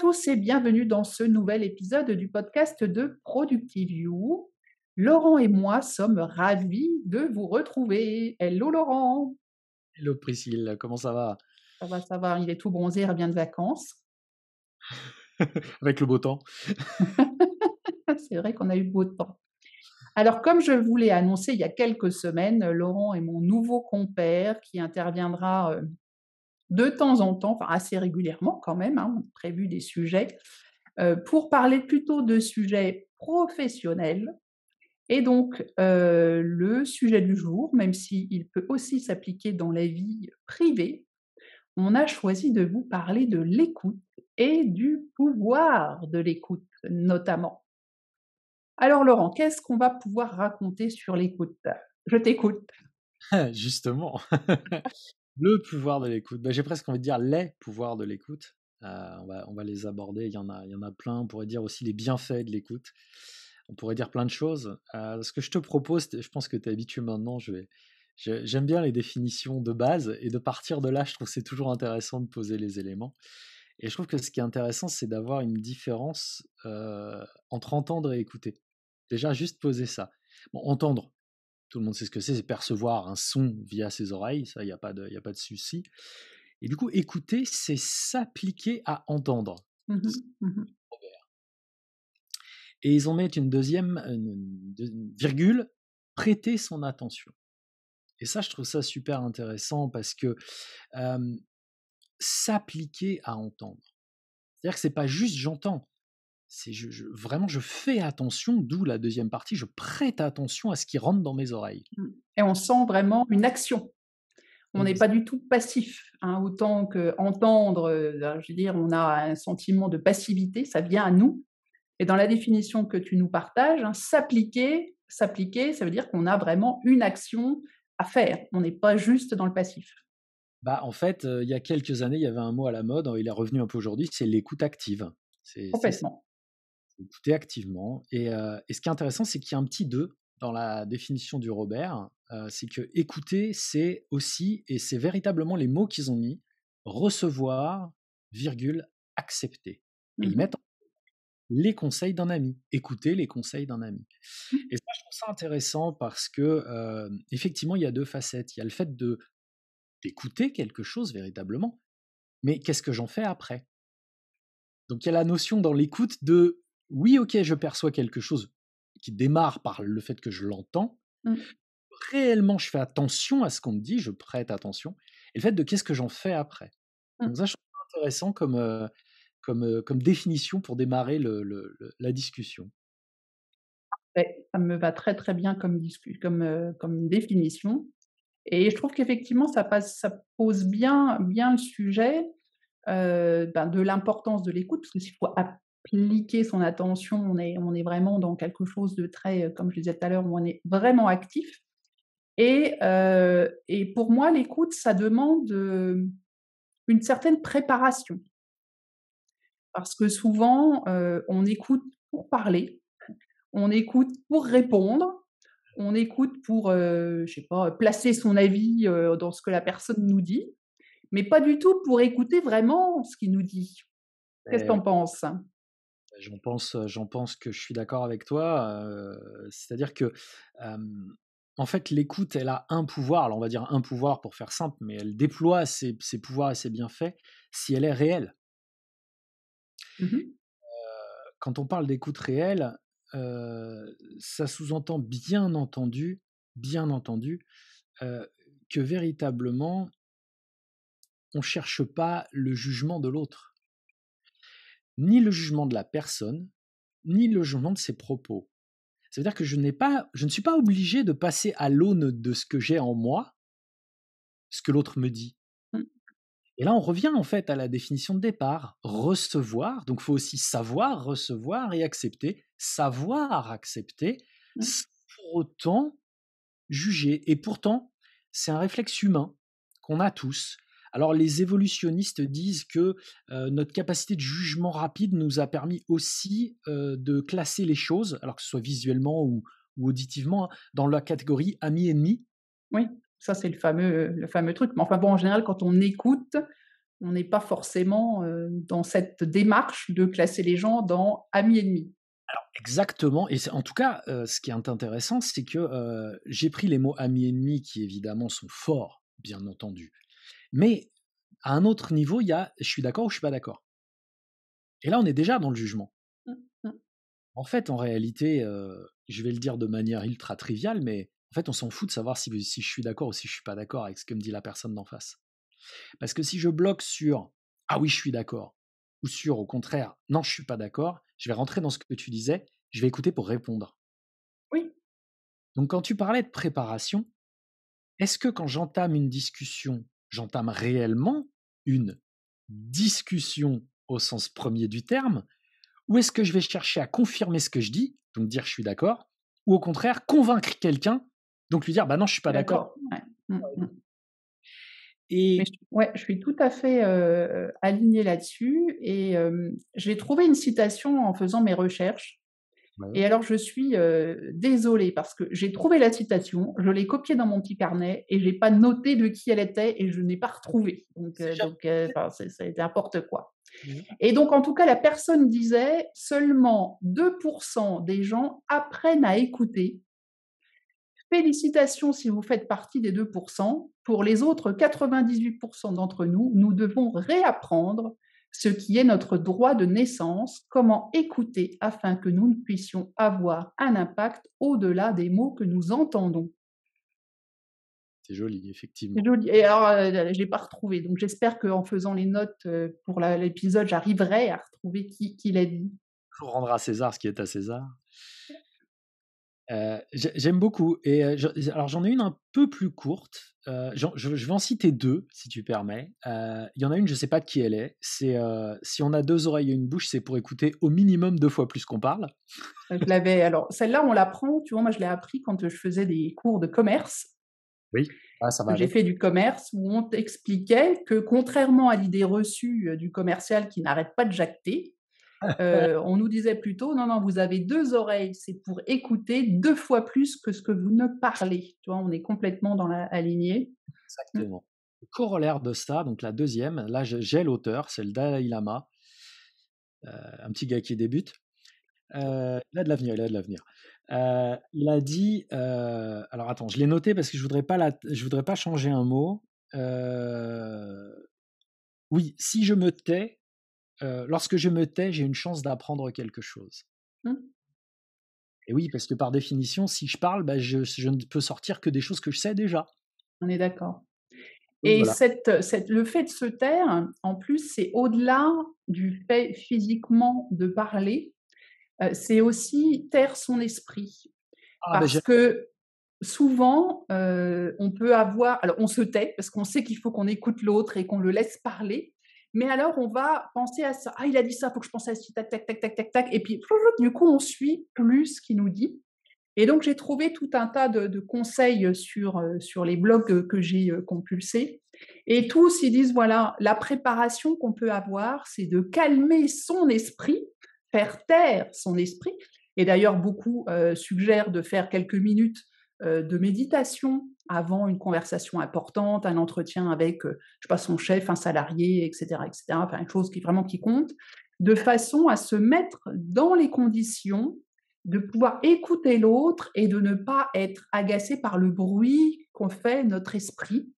tous et bienvenue dans ce nouvel épisode du podcast de Productive You. Laurent et moi sommes ravis de vous retrouver. Hello Laurent. Hello Priscille, comment ça va Ça va, ça va. Il est tout bronzé, il revient de vacances. Avec le beau temps. C'est vrai qu'on a eu beau temps. Alors, comme je vous l'ai annoncé il y a quelques semaines, Laurent est mon nouveau compère qui interviendra euh, de temps en temps, enfin assez régulièrement quand même, hein, on a prévu des sujets, euh, pour parler plutôt de sujets professionnels. Et donc, euh, le sujet du jour, même s'il peut aussi s'appliquer dans la vie privée, on a choisi de vous parler de l'écoute et du pouvoir de l'écoute notamment. Alors Laurent, qu'est-ce qu'on va pouvoir raconter sur l'écoute Je t'écoute. Justement. Le pouvoir de l'écoute. Bah, j'ai presque envie de dire les pouvoirs de l'écoute. Euh, on, va, on, va, les aborder. Il y, en a, il y en a plein. On pourrait dire aussi les bienfaits de l'écoute. On pourrait dire plein de choses. Euh, ce que je te propose, je pense que tu es habitué maintenant. Je vais, j'aime bien les définitions de base et de partir de là, je trouve que c'est toujours intéressant de poser les éléments. Et je trouve que ce qui est intéressant, c'est d'avoir une différence euh, entre entendre et écouter. Déjà, juste poser ça. Bon, entendre, tout le monde sait ce que c'est, c'est percevoir un son via ses oreilles, ça, il n'y a, pas de, y a pas de souci. Et du coup, écouter, c'est s'appliquer à entendre. Mmh mmh Et ils en mettent une deuxième virgule, prêter son attention. Et ça, je trouve ça super intéressant parce que s'appliquer à entendre. C'est-à-dire que c'est pas juste j'entends, c'est vraiment je fais attention, d'où la deuxième partie, je prête attention à ce qui rentre dans mes oreilles. Mmh. Et on sent vraiment une action. On n'est pas du tout passif, hein, autant que entendre, euh, je veux dire, on a un sentiment de passivité, ça vient à nous. Et dans la définition que tu nous partages, hein, s'appliquer, s'appliquer, ça veut dire qu'on a vraiment une action à faire. On n'est pas juste dans le passif. Bah, en fait, euh, il y a quelques années, il y avait un mot à la mode, hein, il est revenu un peu aujourd'hui, c'est l'écoute active. C'est, écouter activement. Euh, et, ce qui est intéressant, c'est qu'il y a un petit deux dans la définition du Robert. Euh, c'est que écouter, c'est aussi, et c'est véritablement les mots qu'ils ont mis, recevoir, virgule, accepter. ils mmh. mettent les conseils d'un ami, écouter les conseils d'un ami. Mmh. Et ça, je trouve ça intéressant parce que, euh, effectivement, il y a deux facettes. Il y a le fait de d'écouter quelque chose véritablement, mais qu'est-ce que j'en fais après Donc, il y a la notion dans l'écoute de oui, ok, je perçois quelque chose qui démarre par le fait que je l'entends. Mmh. Réellement, je fais attention à ce qu'on me dit, je prête attention. Et le fait de qu'est-ce que j'en fais après. Mmh. Donc ça, je trouve intéressant comme, euh, comme, euh, comme définition pour démarrer la discussion. Bah, ça me va très très bien comme, comme, euh, comme définition. Et je trouve qu'effectivement, ça, pose bien, bien le sujet ben, de l'importance de l'écoute, parce que s'il faut piquer son attention, on est, on est vraiment dans quelque chose de très, euh, comme je disais tout à l'heure, où on est vraiment actif. Et, euh, et pour moi, l'écoute, ça demande euh, une certaine préparation. Parce que souvent, on écoute pour parler, on écoute pour répondre, on écoute pour, je je sais pas, placer son avis dans ce que la personne nous dit, mais pas du tout pour écouter vraiment ce qu'il nous dit. Qu'est-ce qu'on pense J'en pense, j'en pense que je suis d'accord avec toi. C'est-à-dire que en fait, l'écoute, elle a un pouvoir, alors on va dire un pouvoir pour faire simple, mais elle déploie ses, pouvoirs et ses bienfaits si elle est réelle. Mmh quand on parle d'écoute réelle, ça sous-entend bien entendu, bien entendu, que véritablement, on ne cherche pas le jugement de l'autre ni le jugement de la personne, ni le jugement de ses propos. Ça veut dire que je, pas, je ne suis pas obligé de passer à l'aune de ce que j'ai en moi, ce que l'autre me dit. Mmh. Et là, on revient en fait à la définition de départ, recevoir. Donc, il faut aussi savoir recevoir et accepter, savoir accepter, mmh. pour autant juger. Et pourtant, c'est un réflexe humain qu'on a tous. Alors les évolutionnistes disent que notre capacité de jugement rapide nous a permis aussi de classer les choses, alors que ce soit visuellement ou, auditivement, hein, dans la catégorie ami-ennemi. Oui, ça c'est le fameux, truc. Mais enfin bon, en général, quand on écoute, on n'est pas forcément dans cette démarche de classer les gens dans ami-ennemi. Alors exactement, et en tout cas, ce qui est intéressant, c'est que j'ai pris les mots ami-ennemi qui évidemment sont forts bien entendu. Mais à un autre niveau, il y a je suis d'accord ou je suis pas d'accord. Et là, on est déjà dans le jugement. Mmh, mmh. En fait, en réalité, euh, je vais le dire de manière ultra triviale, mais en fait, on s'en fout de savoir si, je suis d'accord ou si je suis pas d'accord avec ce que me dit la personne d'en face. Parce que si je bloque sur ah oui, je suis d'accord, ou sur au contraire, non, je suis pas d'accord, je vais rentrer dans ce que tu disais, je vais écouter pour répondre. Oui. Donc quand tu parlais de préparation, est-ce que quand j'entame une discussion j'entame réellement une discussion au sens premier du terme, ou est-ce que je vais chercher à confirmer ce que je dis, donc dire je suis d'accord, ou au contraire convaincre quelqu'un, donc lui dire bah non je suis pas d'accord. Mmh, mmh. Et... je, ouais, je suis tout à fait alignée là-dessus et j'ai trouvé une citation en faisant mes recherches et alors, je suis euh, désolée parce que j'ai trouvé la citation, je l'ai copiée dans mon petit carnet et n'ai pas noté de qui elle était et je n'ai pas retrouvé. Donc, c'est euh, n'importe euh, quoi. Mmh. Et donc, en tout cas, la personne disait seulement 2% des gens apprennent à écouter. Félicitations si vous faites partie des 2%. Pour les autres 98% d'entre nous, nous devons réapprendre ce qui est notre droit de naissance, comment écouter afin que nous puissions avoir un impact au-delà des mots que nous entendons. C'est joli, effectivement. joli. Et alors, euh, je ne l'ai pas retrouvé. Donc, j'espère qu'en faisant les notes euh, pour l'épisode, j'arriverai à retrouver qui, qui l'a dit. Pour rendre à César ce qui est à César. Euh, j'aime beaucoup. Euh, et alors j'en ai une un peu plus courte. Euh, je, vais en citer deux, si tu permets. Il y en a une, je ne sais pas de qui elle est. C'est si on a deux oreilles et une bouche, c'est pour écouter au minimum deux fois plus qu'on parle. l'avais. Alors celle-là, on l'apprend. Tu vois, moi je l'ai appris quand je faisais des cours de commerce. Oui. Ah, ça va. J'ai fait du commerce où on t'expliquait que contrairement à l'idée reçue du commercial qui n'arrête pas de jacter, euh, on nous disait plutôt, non, non, vous avez deux oreilles, c'est pour écouter deux fois plus que ce que vous ne parlez. Tu vois, on est complètement dans la Exactement. corollaire de ça, donc la deuxième, là j'ai l'auteur, c'est le Dalai Lama, euh, un petit gars qui débute. Euh, il a de l'avenir, il a de l'avenir. il a dit, alors attends, je l'ai noté parce que je voudrais je voudrais pas changer un mot. oui, si je me tais, lorsque je me tais, j'ai une chance d'apprendre quelque chose. Mmh. Et oui, parce que par définition, si je parle, bah, je, ne peux sortir que des choses que je sais déjà. On est d'accord. Et le fait de se taire, en plus, c'est au-delà du fait physiquement de parler, c'est aussi taire son esprit. Ah, bah, parce que souvent, on peut avoir. Alors, on se tait parce qu'on sait qu'il faut qu'on écoute l'autre et qu'on le laisse parler. Mais alors, on va penser à ça. Ah, il a dit ça, faut que je pense à ça, Et puis, du coup, on suit plus ce qu'il nous dit. Et donc, j'ai trouvé tout un tas de, conseils sur, euh, sur, les blogs que j'ai euh, compulsés. Et tous, ils disent, voilà, la préparation qu'on peut avoir, c'est de calmer son esprit, faire taire son esprit. Et d'ailleurs, beaucoup euh, suggèrent de faire quelques minutes euh, de méditation avant une conversation importante, un entretien avec, euh, je sais pas, son chef, un salarié, etc., etc. Enfin, une chose qui vraiment qui compte, de façon à se mettre dans les conditions de pouvoir écouter l'autre et de ne pas être agacé par le bruit qu'on fait notre esprit.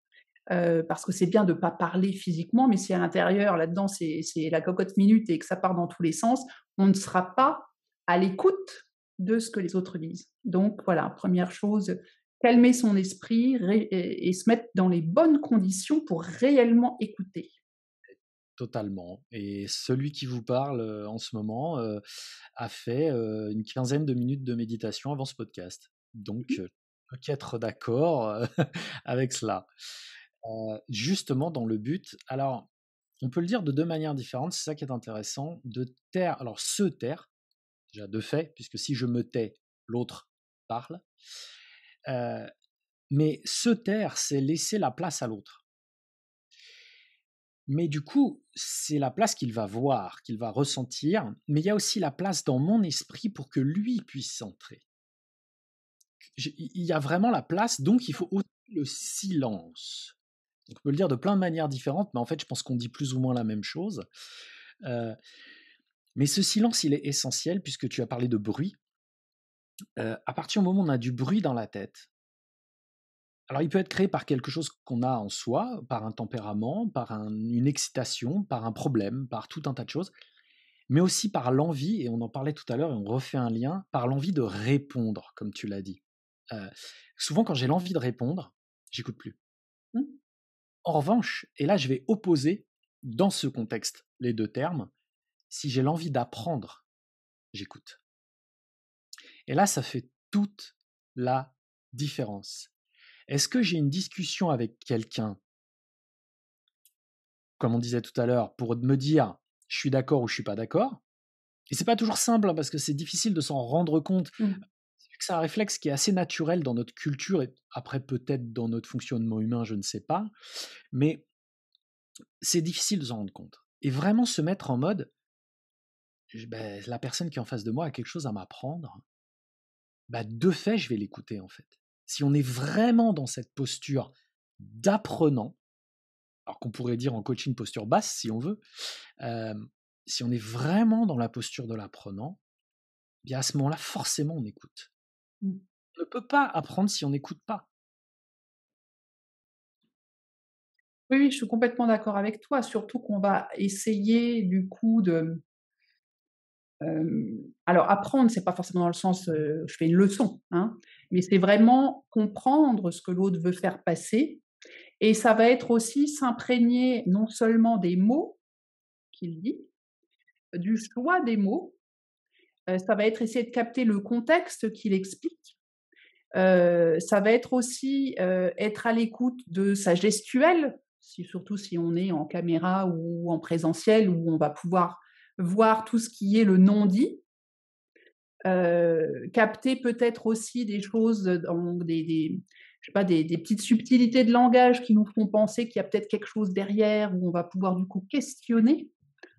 Euh, parce que c'est bien de ne pas parler physiquement, mais si à l'intérieur, là-dedans, c'est la cocotte minute et que ça part dans tous les sens, on ne sera pas à l'écoute de ce que les autres disent. Donc voilà, première chose, calmer son esprit et, se mettre dans les bonnes conditions pour réellement écouter. Totalement. Et celui qui vous parle euh, en ce moment euh, a fait euh, une quinzaine de minutes de méditation avant ce podcast. Donc, mmh. être d'accord avec cela. justement, dans le but, alors, on peut le dire de deux manières différentes, c'est ça qui est intéressant, de taire, alors se taire, de fait, puisque si je me tais, l'autre parle. Euh, mais se taire, c'est laisser la place à l'autre. Mais du coup, c'est la place qu'il va voir, qu'il va ressentir, mais il y a aussi la place dans mon esprit pour que lui puisse entrer. Il y a vraiment la place, donc il faut aussi le silence. on peut le dire de plein de manières différentes, mais en fait, je pense qu'on dit plus ou moins la même chose. Euh, mais ce silence, il est essentiel puisque tu as parlé de bruit. Euh, à partir du moment où on a du bruit dans la tête, alors il peut être créé par quelque chose qu'on a en soi, par un tempérament, par une excitation, par un problème, par tout un tas de choses, mais aussi par l'envie, et on en parlait tout à l'heure et on refait un lien, par l'envie de répondre, comme tu l'as dit. Euh, souvent quand j'ai l'envie de répondre, j'écoute plus. Mmh. En revanche, et là je vais opposer dans ce contexte les deux termes, si j'ai l'envie d'apprendre, j'écoute. Et là, ça fait toute la différence. Est-ce que j'ai une discussion avec quelqu'un, comme on disait tout à l'heure, pour me dire je suis d'accord ou je suis pas d'accord Et c'est pas toujours simple hein, parce que c'est difficile de s'en rendre compte. Mmh. C'est un réflexe qui est assez naturel dans notre culture et après peut-être dans notre fonctionnement humain, je ne sais pas. Mais c'est difficile de s'en rendre compte. Et vraiment se mettre en mode ben, la personne qui est en face de moi a quelque chose à m'apprendre, bah, de fait, je vais l'écouter en fait. Si on est vraiment dans cette posture d'apprenant, alors qu'on pourrait dire en coaching posture basse si on veut, si on est vraiment dans la posture de l'apprenant, eh bien à ce moment-là, forcément, on écoute. Mmh. On ne peut pas apprendre si on n'écoute pas. oui, je suis complètement d'accord avec toi, surtout qu'on va essayer du coup de, alors apprendre, c'est pas forcément dans le sens je fais une leçon, hein, mais c'est vraiment comprendre ce que l'autre veut faire passer. Et ça va être aussi s'imprégner non seulement des mots qu'il dit, du choix des mots, ça va être essayer de capter le contexte qu'il explique. ça va être aussi être à l'écoute de sa gestuelle, surtout si on est en caméra ou en présentiel, où on va pouvoir voir tout ce qui est le non-dit, euh, capter peut-être aussi des choses, euh, donc des, pas, des, petites subtilités de langage qui nous font penser qu'il y a peut-être quelque chose derrière où on va pouvoir du coup questionner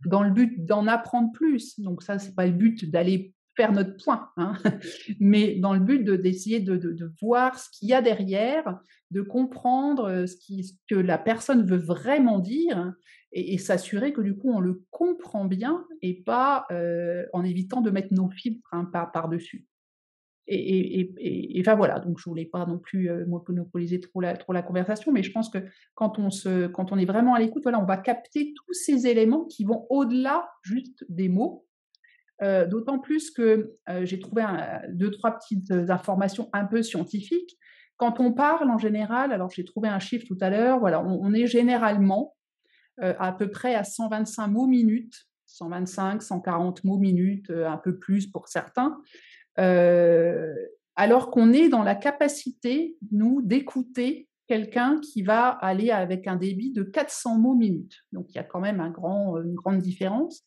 dans le but d'en apprendre plus. Donc ça, c'est pas le but d'aller faire notre point, hein. mais dans le but d'essayer de, de, de, voir ce qu'il y a derrière, de comprendre euh, ce, qui, ce, que la personne veut vraiment dire et, s'assurer que du coup on le comprend bien et pas euh, en évitant de mettre nos filtres hein, par, par-dessus. Et, et, et, enfin voilà, donc je voulais pas non plus euh, monopoliser trop la, trop la conversation, mais je pense que quand on, se, quand on est vraiment à l'écoute, voilà, on va capter tous ces éléments qui vont au-delà juste des mots euh, d'autant plus que euh, j'ai trouvé euh, deux, trois petites informations un peu scientifiques. Quand on parle en général, alors j'ai trouvé un chiffre tout à l'heure, on, est généralement à peu près à 125 mots minutes, 125, 140 mots minutes, un peu plus pour certains, alors qu'on est dans la capacité, nous, d'écouter quelqu'un qui va aller avec un débit de 400 mots minutes. Donc il y a quand même une grande différence.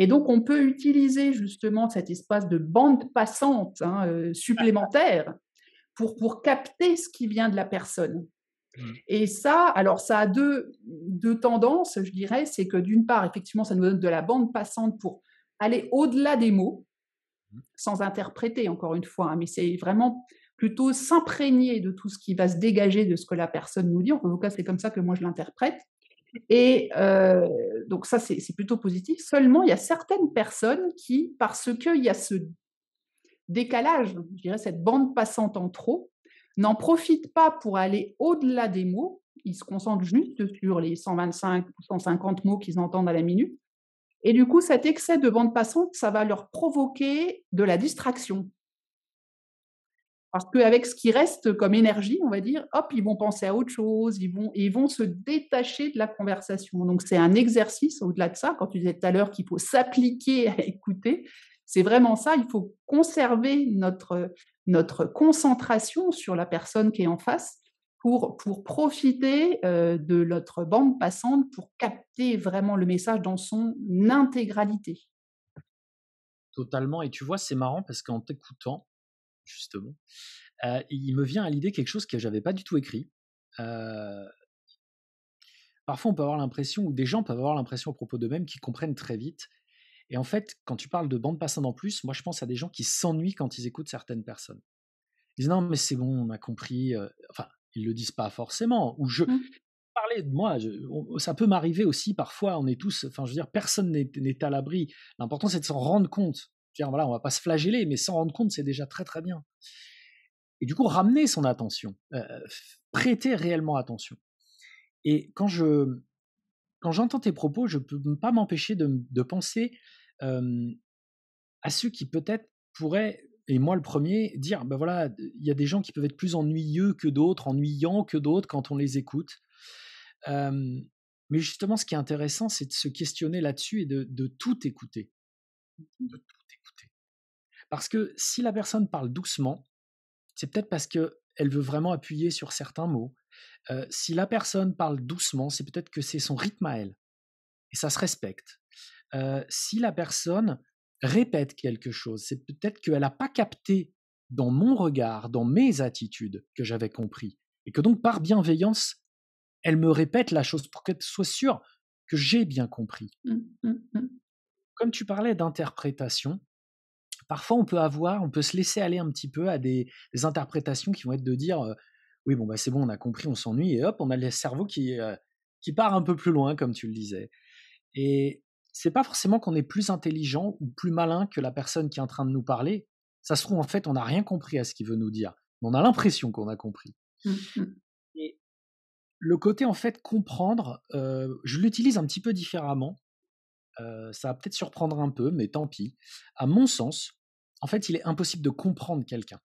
Et donc, on peut utiliser justement cet espace de bande passante hein, euh, supplémentaire pour, pour capter ce qui vient de la personne. Mmh. Et ça, alors ça a deux, deux tendances, je dirais. C'est que d'une part, effectivement, ça nous donne de la bande passante pour aller au-delà des mots, mmh. sans interpréter, encore une fois, hein, mais c'est vraiment plutôt s'imprégner de tout ce qui va se dégager de ce que la personne nous dit. En tout cas, c'est comme ça que moi je l'interprète. Et euh, donc ça, c'est plutôt positif. Seulement, il y a certaines personnes qui, parce qu'il y a ce décalage, je dirais cette bande passante en trop, n'en profitent pas pour aller au-delà des mots. Ils se concentrent juste sur les 125 ou 150 mots qu'ils entendent à la minute. Et du coup, cet excès de bande passante, ça va leur provoquer de la distraction. Parce qu'avec ce qui reste comme énergie, on va dire, hop, ils vont penser à autre chose, ils vont, ils vont se détacher de la conversation. Donc, c'est un exercice au-delà de ça. Quand tu disais tout à l'heure qu'il faut s'appliquer à écouter, c'est vraiment ça. Il faut conserver notre, notre concentration sur la personne qui est en face pour, pour profiter euh, de notre bande passante, pour capter vraiment le message dans son intégralité. Totalement. Et tu vois, c'est marrant parce qu'en t'écoutant, justement, il me vient à l'idée quelque chose que j'avais pas du tout écrit. parfois, on peut avoir l'impression, ou des gens peuvent avoir l'impression à propos d'eux-mêmes qu'ils comprennent très vite. Et en fait, quand tu parles de bande passante en plus, moi je pense à des gens qui s'ennuient quand ils écoutent certaines personnes. Ils disent non, mais c'est bon, on a compris. Enfin, ils le disent pas forcément. Ou je, mmh. de moi, ça peut m'arriver aussi parfois, on est tous, enfin je veux dire, personne n'est à l'abri. L'important c'est de s'en rendre compte dire, voilà, on va pas se flageller, mais sans rendre compte, c'est déjà très très bien. Et du coup, ramener son attention, euh, prêter réellement attention. Et quand je quand j'entends tes propos, je ne peux pas m'empêcher de, de, penser à ceux qui peut-être pourraient, et moi le premier, dire, ben voilà, il y a des gens qui peuvent être plus ennuyeux que d'autres, ennuyants que d'autres quand on les écoute. mais justement, ce qui est intéressant, c'est de se questionner là-dessus et de, de, tout écouter. Parce que si la personne parle doucement, c'est peut-être parce qu'elle veut vraiment appuyer sur certains mots. Euh, si la personne parle doucement, c'est peut-être que c'est son rythme à elle. Et ça se respecte. Euh, si la personne répète quelque chose, c'est peut-être qu'elle n'a pas capté dans mon regard, dans mes attitudes, que j'avais compris. Et que donc, par bienveillance, elle me répète la chose pour qu'elle soit sûre que j'ai bien compris. Mmh, mmh, mmh. Comme tu parlais d'interprétation, parfois on peut avoir, on peut se laisser aller un petit peu à des, interprétations qui vont être de dire oui bon bah c'est bon on a compris, on s'ennuie et hop on a le cerveau qui qui part un peu plus loin comme tu le disais. Et c'est pas forcément qu'on est plus intelligent ou plus malin que la personne qui est en train de nous parler. Ça se trouve en fait on n'a rien compris à ce qu'il veut nous dire. Mais on a l'impression qu'on a compris. Mmh, mmh. Et le côté en fait comprendre, je l'utilise un petit peu différemment. ça va peut-être surprendre un peu, mais tant pis. À mon sens, en fait, il est impossible de comprendre quelqu'un.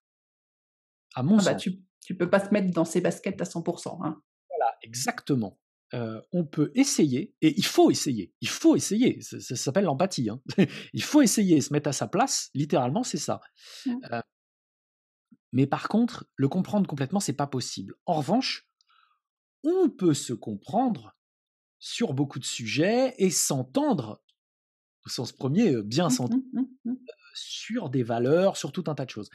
À mon ah bah, sens. tu, ne peux pas se mettre dans ses baskets à 100%. Hein. Voilà, exactement. Euh, on peut essayer, et il faut essayer, il faut essayer, ça, s'appelle l'empathie, hein. il faut essayer, se mettre à sa place, littéralement c'est ça. Mmh. Euh, mais par contre, le comprendre complètement, c'est pas possible. En revanche, on peut se comprendre sur beaucoup de sujets et s'entendre, au sens premier, euh, bien mmh, mmh, s'entendre, sur des valeurs, sur tout un tas de choses.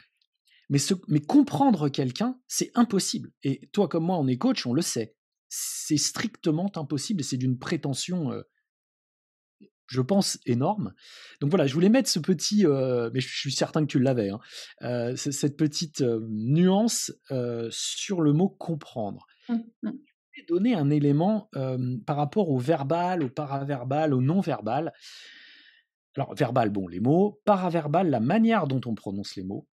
Mais, mais comprendre quelqu'un, c'est impossible. Et toi comme moi, on est coach, on le sait. C'est strictement impossible et c'est d'une prétention, euh, je pense, énorme. Donc voilà, je voulais mettre ce petit, euh, mais je suis certain que tu l'avais, hein, euh, cette petite nuance sur le mot comprendre. Mmh, mmh. voulais donner un élément par rapport au verbal, au paraverbal, au non-verbal. Alors, verbal, bon, les mots. Paraverbal, la manière dont on prononce les mots,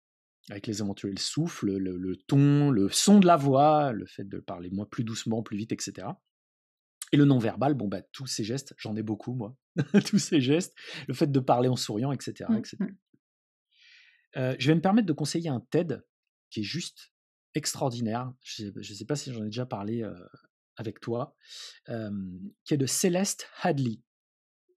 avec les éventuels souffles, le, ton, le son de la voix, le fait de parler moins plus doucement, plus vite, etc. Et le non-verbal, bon, bah, tous ces gestes, j'en ai beaucoup, moi. tous ces gestes, le fait de parler en souriant, etc. etc. Mmh, mmh. euh, je vais me permettre de conseiller un TED qui est juste extraordinaire. Je ne sais, pas si j'en ai déjà parlé euh, avec toi, qui est de Céleste Hadley.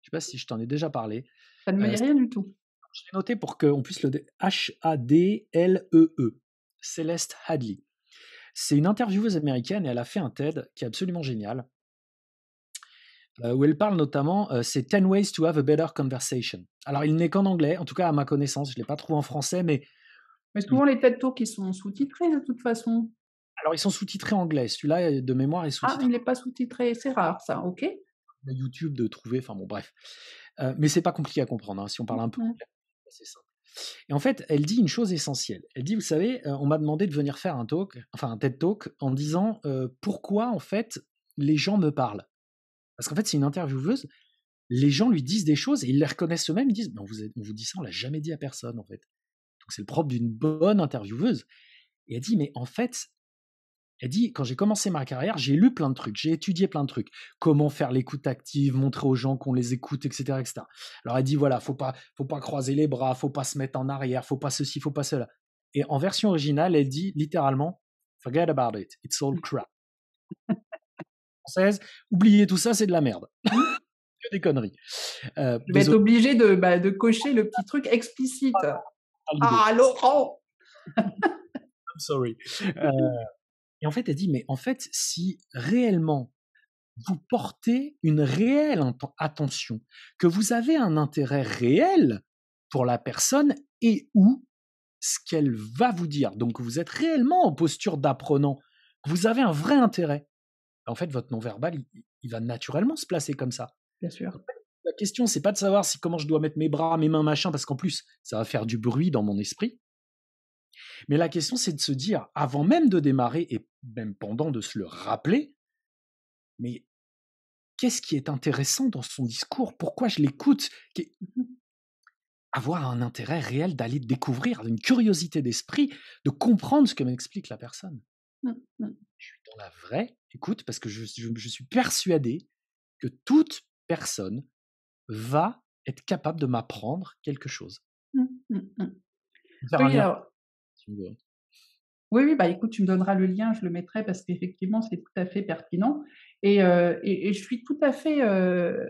Je ne sais pas si je t'en ai déjà parlé. Ça ne me euh, dit rien du tout. Je l'ai noté pour qu'on puisse le. H-A-D-L-E-E. Céleste Hadley. C'est une intervieweuse américaine et elle a fait un TED qui est absolument génial. Euh, où elle parle notamment, euh, c'est 10 ways to have a better conversation. Alors, il n'est qu'en anglais, en tout cas à ma connaissance, je ne l'ai pas trouvé en français, mais. Mais souvent, les TED Talks, ils sont sous-titrés de toute façon. Alors, ils sont sous-titrés anglais. Celui-là, de mémoire, est ah, sous-titré. Ah, il n'est pas sous-titré, c'est rare ça, ok. YouTube de trouver. Enfin bon, bref. mais c'est pas compliqué à comprendre. Hein, si on parle un peu mmh. Et en fait, elle dit une chose essentielle. Elle dit, vous savez, on m'a demandé de venir faire un talk, enfin un TED Talk, en disant pourquoi en fait les gens me parlent. Parce qu'en fait, c'est une intervieweuse. Les gens lui disent des choses et ils les reconnaissent eux-mêmes. Ils disent, vous, on vous dit ça, on l'a jamais dit à personne en fait. Donc c'est le propre d'une bonne intervieweuse. Et elle dit, mais en fait, elle dit, quand j'ai commencé ma carrière, j'ai lu plein de trucs, j'ai étudié plein de trucs. Comment faire l'écoute active, montrer aux gens qu'on les écoute, etc., etc. Alors elle dit, voilà, faut pas, faut pas croiser les bras, faut pas se mettre en arrière, faut pas ceci, faut pas cela. Et en version originale, elle dit littéralement, forget about it, it's all crap. Française, oubliez tout ça, c'est de la merde. que des conneries. Euh, obligé bah, de, cocher le petit truc explicite. Ah, Laurent I'm sorry. Et en fait, elle dit, mais en fait, si réellement vous portez une réelle attention, que vous avez un intérêt réel pour la personne et ou ce qu'elle va vous dire, donc vous êtes réellement en posture d'apprenant, que vous avez un vrai intérêt, ben, en fait, votre non-verbal, il, va naturellement se placer comme ça. Bien sûr. La question, c'est pas de savoir si comment je dois mettre mes bras, mes mains, machin, parce qu'en plus, ça va faire du bruit dans mon esprit. Mais la question, c'est de se dire, avant même de démarrer, et même pendant de se le rappeler, mais qu'est-ce qui est intéressant dans son discours Pourquoi je l'écoute mmh Avoir un intérêt réel d'aller découvrir, une curiosité d'esprit, de comprendre ce que m'explique la personne. Mmh, mmh. Je suis dans la vraie écoute parce que je, suis persuadé que toute personne va être capable de m'apprendre quelque chose oui, oui, bah écoute, tu me donneras le lien, je le mettrai parce qu'effectivement, c'est tout à fait pertinent. Et, euh, et, je suis tout à fait euh,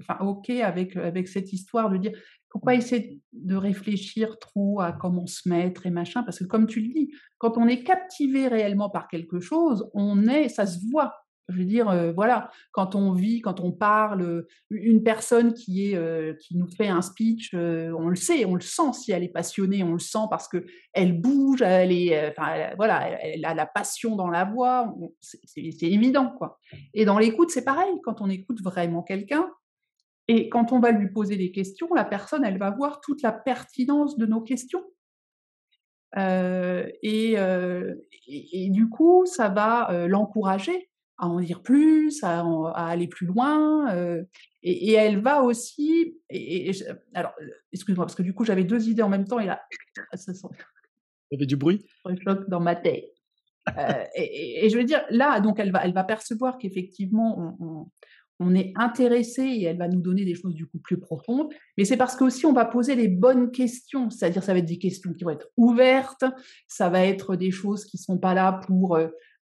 enfin, OK avec, avec cette histoire de dire pourquoi mmh. essayer de réfléchir trop à comment se mettre et machin, parce que comme tu le dis, quand on est captivé réellement par quelque chose, on est, ça se voit. Je veux dire, euh, voilà, quand on vit, quand on parle, euh, une personne qui, est, euh, qui nous fait un speech, on le sait, on le sent si elle est passionnée, on le sent parce que elle bouge, elle est, voilà, elle, a la passion dans la voix, c'est évident quoi. Et dans l'écoute, c'est pareil. Quand on écoute vraiment quelqu'un et quand on va lui poser des questions, la personne, elle va voir toute la pertinence de nos questions. et, du coup, ça va l'encourager à en dire plus, à, aller plus loin. Euh, et, elle va aussi. Et, alors, euh, excuse-moi, parce que du coup, j'avais deux idées en même temps et là, ah, ça sent. Il y avait du bruit. choc dans ma tête. Euh, et, je veux dire, là, donc, elle va, elle va percevoir qu'effectivement, on, on est intéressé et elle va nous donner des choses du coup plus profondes. Mais c'est parce qu'aussi on va poser les bonnes questions, c'est-à-dire ça va être des questions qui vont être ouvertes, ça va être des choses qui ne sont pas là pour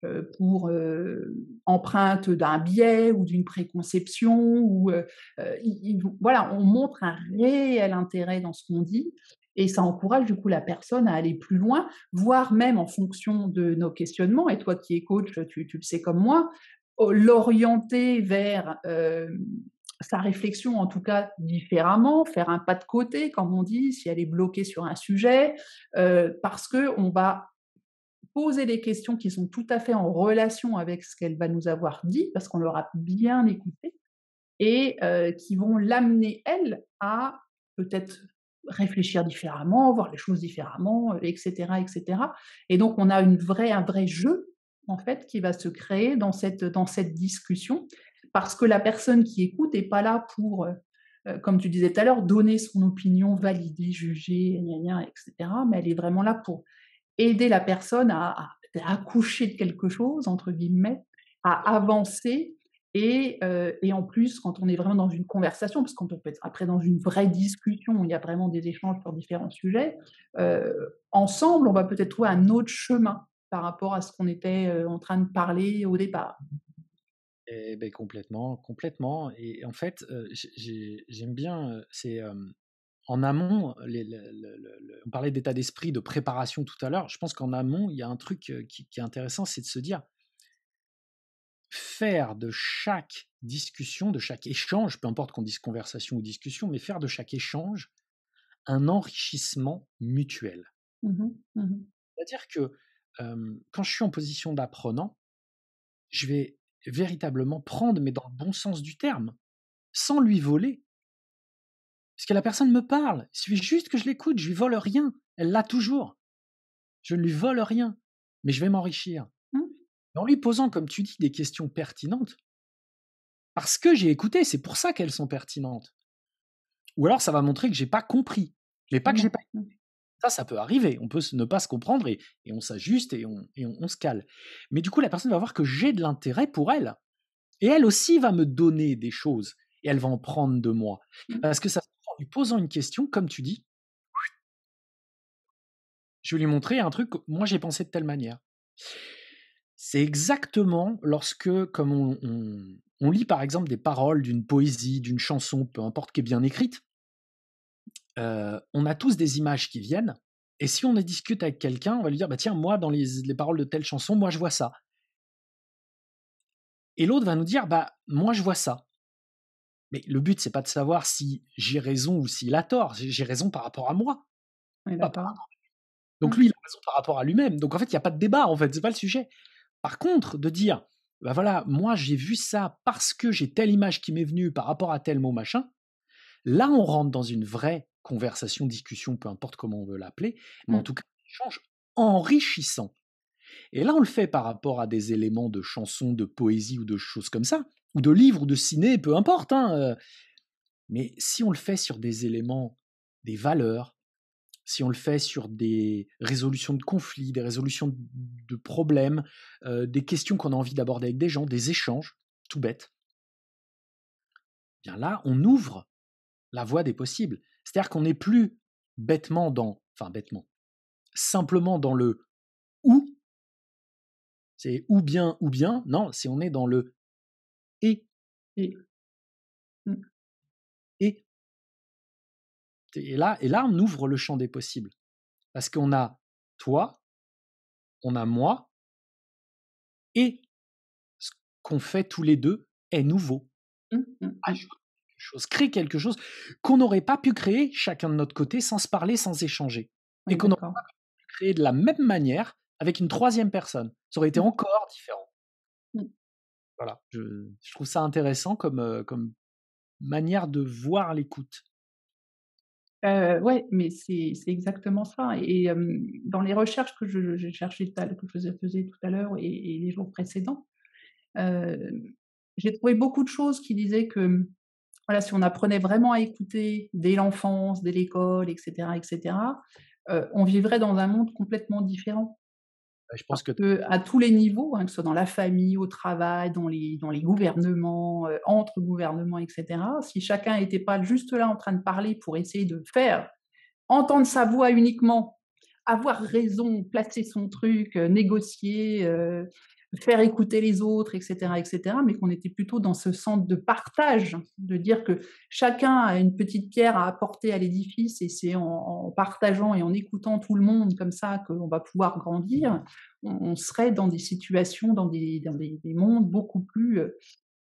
euh, pour euh, empreinte d'un biais ou d'une préconception. Ou, euh, voilà, on montre un réel intérêt dans ce qu'on dit. Et ça encourage du coup la personne à aller plus loin, voire même en fonction de nos questionnements. Et toi qui es coach, tu, le sais comme moi, l'orienter vers sa réflexion, en tout cas différemment, faire un pas de côté, comme on dit, si elle est bloquée sur un sujet, parce que on va poser des questions qui sont tout à fait en relation avec ce qu'elle va nous avoir dit, parce qu'on l'aura bien écouté, et euh, qui vont l'amener, elle, à peut-être réfléchir différemment, voir les choses différemment, etc., euh, etc. Et donc, on a une vraie, un vrai jeu, en fait, qui va se créer dans cette, dans cette discussion, parce que la personne qui écoute n'est pas là pour, euh, comme tu disais tout à l'heure, donner son opinion, valider, juger, etc., mais elle est vraiment là pour aider la personne à, accoucher de quelque chose, entre guillemets, à avancer. Et, euh, et, en plus, quand on est vraiment dans une conversation, parce qu'on peut être après dans une vraie discussion, il y a vraiment des échanges sur différents sujets, euh, ensemble, on va peut-être trouver un autre chemin par rapport à ce qu'on était euh, en train de parler au départ. Eh ben complètement, complètement. Et en fait, j'aime bien, c'est en amont, on parlait d'état d'esprit, de préparation tout à l'heure. Je pense qu'en amont, il y a un truc euh, qui, est intéressant, c'est de se dire faire de chaque discussion, de chaque échange, peu importe qu'on dise conversation ou discussion, mais faire de chaque échange un enrichissement mutuel. Mmh mmh C'est-à-dire que quand je suis en position d'apprenant, je vais véritablement prendre, mais dans le bon sens du terme, sans lui voler, que la personne me parle. Il suffit juste que je l'écoute, je lui vole rien. Elle l'a toujours. Je ne lui vole rien, mais je vais m'enrichir. Mmh. En lui posant, comme tu dis, des questions pertinentes, parce que j'ai écouté, c'est pour ça qu'elles sont pertinentes. Ou alors ça va montrer que j'ai pas compris, mais pas que j'ai mmh. pas compris. Mmh. Ça, ça peut arriver. On peut ne pas se comprendre et, on s'ajuste et, on, se cale. Mais du coup, la personne va voir que j'ai de l'intérêt pour elle. Et elle aussi va me donner des choses et elle va en prendre de moi. Parce que ça lui posant une question, comme tu dis, je vais lui montrer un truc, moi j'ai pensé de telle manière. C'est exactement lorsque, comme on, lit par exemple des paroles d'une poésie, d'une chanson, peu importe qui est bien écrite, euh, on a tous des images qui viennent, et si on discute avec quelqu'un, on va lui dire, bah tiens, moi dans les, les paroles de telle chanson, moi je vois ça. Et l'autre va nous dire, bah moi je vois ça. Mais le but, c'est pas de savoir si j'ai raison ou s'il a tort. J'ai raison par rapport à moi. Donc mmh. lui, il a raison par rapport à lui-même. Donc en fait, il n'y a pas de débat, en fait, c'est pas le sujet. Par contre, de dire, bah voilà, moi j'ai vu ça parce que j'ai telle image qui m'est venue par rapport à tel mot machin, là on rentre dans une vraie conversation, discussion, peu importe comment on veut l'appeler, mais en mmh. tout cas, un échange enrichissant. Et là, on le fait par rapport à des éléments de chansons, de poésie ou de choses comme ça, ou de livres, ou de ciné, peu importe. Hein, euh. Mais si on le fait sur des éléments, des valeurs, si on le fait sur des résolutions de conflits, des résolutions de problèmes, euh, des questions qu'on a envie d'aborder avec des gens, des échanges, tout bête, eh bien là, on ouvre la voie des possibles. C'est-à-dire qu'on n'est plus bêtement dans, enfin bêtement, simplement dans le ou, c'est ou bien ou bien, non, si on est dans le Mmh, et, là, et là, on ouvre le champ des possibles. Parce qu'on a toi, on a moi, et ce qu'on fait tous les deux est nouveau. Mmh, mmh, quelque chose, crée quelque chose qu'on n'aurait pas pu créer chacun de notre côté sans se parler, sans échanger. et qu'on n'aurait pas pu créer de la même manière avec une troisième personne. Ça aurait été encore différent je, trouve ça intéressant comme, euh, manière de voir l'écoute. Oui, euh, ouais, mais c'est exactement ça. Et dans les recherches que je, cherchais, que je faisais tout à l'heure et, les jours précédents, j'ai trouvé beaucoup de choses qui disaient que voilà, si on apprenait vraiment à écouter dès l'enfance, dès l'école, etc., etc., on vivrait dans un monde complètement différent. Bah, pense à tous les niveaux, hein, que ce soit dans la famille, au travail, dans les, gouvernements, euh, entre gouvernements, etc., si chacun n'était pas juste là en train de parler pour essayer de faire entendre sa voix uniquement, avoir raison, placer son truc, euh, négocier, euh, faire écouter les autres, etc., etc., mais qu'on était plutôt dans ce centre de partage, de dire que chacun a une petite pierre à apporter à l'édifice et c'est en, partageant et en écoutant tout le monde comme ça qu'on va pouvoir grandir, on, serait dans des situations, dans des, mondes beaucoup plus euh,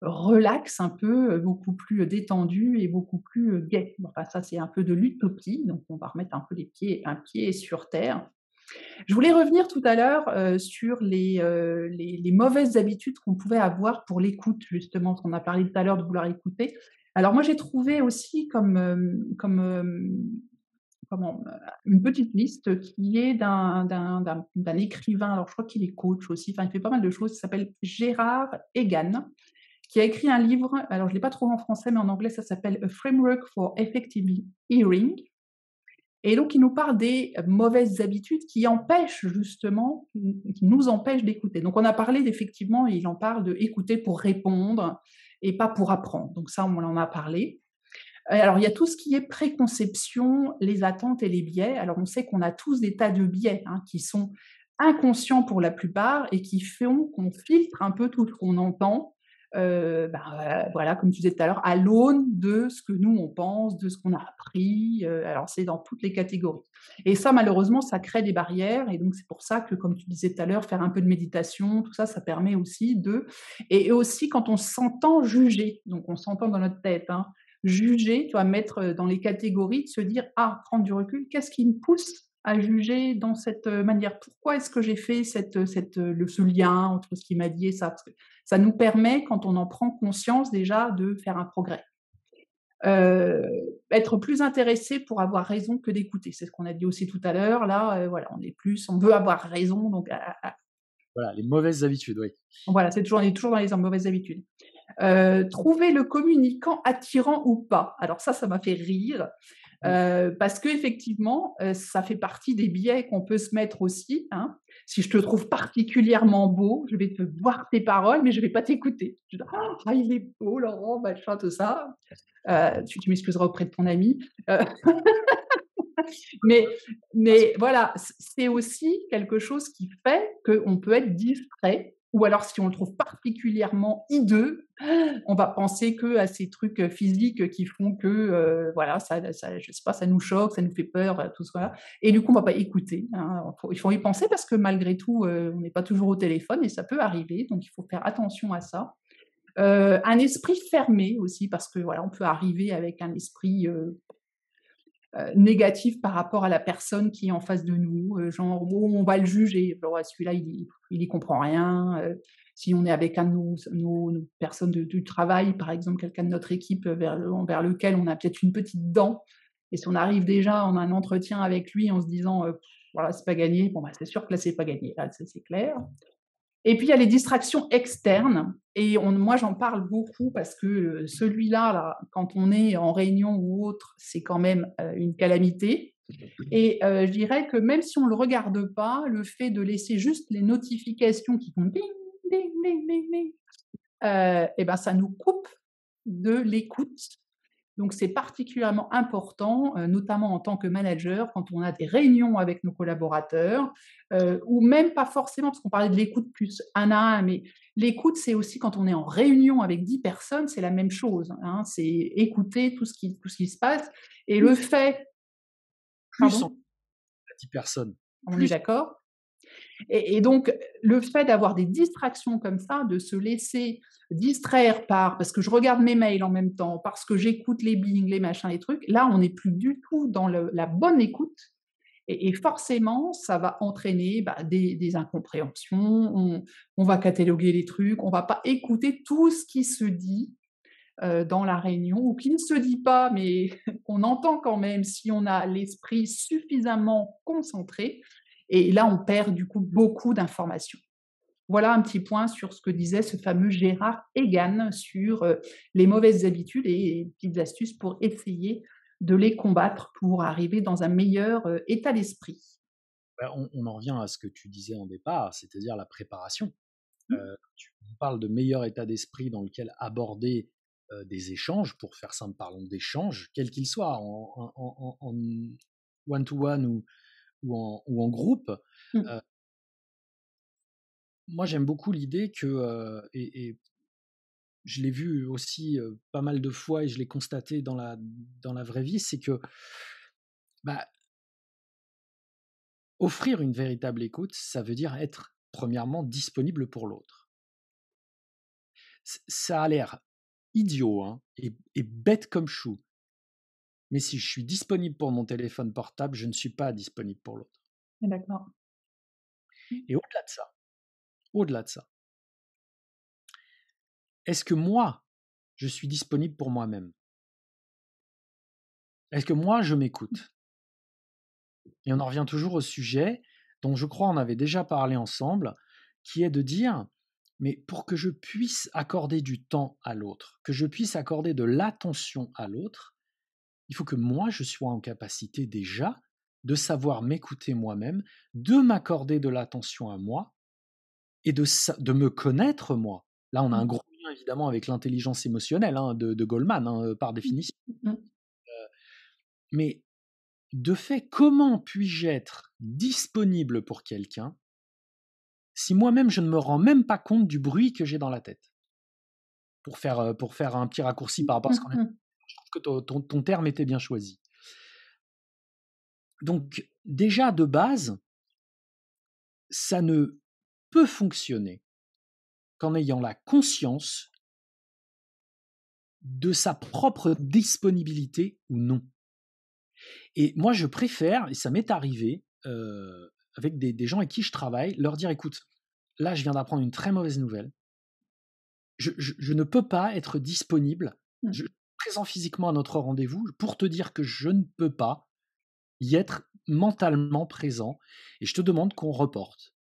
relax un peu, euh, beaucoup plus détendu et beaucoup plus euh, gai. Enfin, ça, c'est un peu de l'utopie, donc on va remettre un peu les pieds, un pied sur terre je voulais revenir tout à l'heure euh, sur euh, les, les, mauvaises habitudes qu'on pouvait avoir pour l'écoute, justement, parce qu'on a parlé tout à l'heure de vouloir écouter. Alors moi, j'ai trouvé aussi comme, euh, comme comment, une petite liste qui est d'un écrivain, alors je crois qu'il est coach aussi, enfin il fait pas mal de choses, il s'appelle Gérard Egan, qui a écrit un livre, alors je ne l'ai pas trouvé en français, mais en anglais, ça s'appelle A Framework for Effective Hearing. Et donc, il nous parle des mauvaises habitudes qui empêchent justement, qui nous empêchent d'écouter. Donc, on a parlé d'effectivement, il en parle de écouter pour répondre et pas pour apprendre. Donc, ça, on en a parlé. Euh, alors, il y a tout ce qui est préconception, les attentes et les biais. Alors, on sait qu'on a tous des tas de biais hein, qui sont inconscients pour la plupart et qui font qu'on filtre un peu tout ce qu'on entend euh, ben, euh, voilà, comme tu disais tout à l'heure, à l'aune de ce que nous on pense, de ce qu'on a appris. Euh, alors c'est dans toutes les catégories. Et ça, malheureusement, ça crée des barrières. Et donc c'est pour ça que, comme tu disais tout à l'heure, faire un peu de méditation, tout ça, ça permet aussi de. Et aussi quand on s'entend juger, donc on s'entend dans notre tête. Hein, juger, tu vois, mettre dans les catégories, de se dire, ah, prendre du recul, qu'est-ce qui me pousse à juger dans cette euh, manière. Pourquoi est-ce que j'ai fait cette, euh, euh, le, ce lien entre ce qu'il m'a dit et ça ça nous permet, quand on en prend conscience déjà, de faire un progrès. être plus intéressé pour avoir raison que d'écouter. C'est ce qu'on a dit aussi tout à l'heure. Là, voilà, on est plus, on veut avoir raison. Donc, ah, ah, ah. voilà, les mauvaises habitudes, oui. Voilà, c'est toujours, on est toujours dans les mauvaises habitudes. trouver le communicant attirant ou pas. Alors ça, ça m'a fait rire. Mmh. parce que effectivement, ça fait partie des biais qu'on peut se mettre aussi. Hein. Si je te trouve particulièrement beau, je vais te voir tes paroles, mais je vais pas t'écouter. «Ah, ah, il est beau, Laurent, machin, tout ça. tu, m'excuseras auprès de ton ami. mais, mais voilà, c'est aussi quelque chose qui fait qu'on peut être distrait ou alors si on le trouve particulièrement hideux, on va penser que à ces trucs euh, physiques qui font que euh, voilà, ça, je sais pas, ça nous choque, ça nous fait peur, euh, tout ça. Et du coup, on ne va pas écouter. Hein. il faut y penser parce que malgré tout, on n'est pas toujours au téléphone et ça peut arriver, donc il faut faire attention à ça. un esprit fermé aussi parce que voilà, on peut arriver avec un esprit euh, négatif par rapport à la personne qui est en face de nous, euh, genre oh, on va le juger, celui-là il, il comprend rien. Euh, si on est avec un de nos, personnes du travail, par exemple quelqu'un de notre équipe vers, vers lequel on a peut-être une petite dent, et si on arrive déjà en un entretien avec lui en se disant voilà c'est pas gagné, bon bah, c'est sûr que là c'est pas gagné, Ça, c'est clair. Et puis, il y a les distractions externes. Et on, moi, j'en parle beaucoup parce que euh, celui-là, là, quand on est en réunion ou autre, c'est quand même euh, une calamité. Et euh, je dirais que même si on ne le regarde pas, le fait de laisser juste les notifications qui font et eh ben ça nous coupe de l'écoute donc c'est particulièrement important, euh, notamment en tant que manager, quand on a des réunions avec nos collaborateurs, euh, ou même pas forcément, parce qu'on parlait de l'écoute plus un à un, mais l'écoute, c'est aussi quand on est en réunion avec 10 personnes, c'est la même chose. Hein. c'est écouter tout ce, qui, tout ce qui se passe. Et le fait... Plus 10 personnes. On est d'accord et, donc, le fait d'avoir des distractions comme ça, de se laisser distraire par, parce que je regarde mes mails en même temps, parce que j'écoute les bing les machins, les trucs, là, on n'est plus du tout dans la bonne écoute. Et, forcément, ça va entraîner bah, des, incompréhensions, on, va cataloguer les trucs, on va pas écouter tout ce qui se dit euh, dans la réunion, ou qui ne se dit pas, mais qu'on entend quand même si on a l'esprit suffisamment concentré. Et là, on perd du coup beaucoup d'informations. Voilà un petit point sur ce que disait ce fameux Gérard Egan sur euh, les mauvaises habitudes et petites astuces pour essayer de les combattre pour arriver dans un meilleur euh, état d'esprit. Bah, on, en revient à ce que tu disais en départ, c'est-à-dire la préparation. Mmh. Euh, tu, parles de meilleur état d'esprit dans lequel aborder des échanges, pour faire simple, parlons d'échanges, quels qu'ils soient, en one to -one ou ou en, ou en groupe. Mmh. moi, j'aime beaucoup l'idée que, et, je l'ai vu aussi pas mal de fois et je l'ai constaté dans la, dans la vraie vie, c'est que bah, offrir une véritable écoute, ça veut dire être premièrement disponible pour l'autre. Ça a l'air idiot hein, et, et bête comme chou, mais si je suis disponible pour mon téléphone portable, je ne suis pas disponible pour l'autre. Ah, d'accord. Et au-delà de ça, au-delà de ça, est-ce que moi, je suis disponible pour moi-même Est-ce que moi, je m'écoute Et on en revient toujours au sujet dont je crois on avait déjà parlé ensemble, qui est de dire, mais pour que je puisse accorder du temps à l'autre, que je puisse accorder de l'attention à l'autre, il faut que moi, je sois en capacité déjà de savoir m'écouter moi-même, de m'accorder de l'attention à moi et de, me connaître moi. Là, on a un mmh. gros lien évidemment avec l'intelligence émotionnelle hein, de, Goldman, hein, euh, par mmh. définition. Mmh. Euh, mais de fait, comment puis-je être disponible pour quelqu'un si moi-même je ne me rends même pas compte du bruit que j'ai dans la tête pour faire, euh, pour faire un petit raccourci par rapport à ce qu'on a ton, terme était bien choisi. Donc déjà de base, ça ne peut fonctionner qu'en ayant la conscience de sa propre disponibilité ou non. Et moi, je préfère, et ça m'est arrivé euh, avec des, gens avec qui je travaille, leur dire, écoute, là, je viens d'apprendre une très mauvaise nouvelle. Je, ne peux pas être disponible. Mmh physiquement à notre rendez-vous pour te dire que je ne peux pas y être mentalement présent et je te demande qu'on reporte.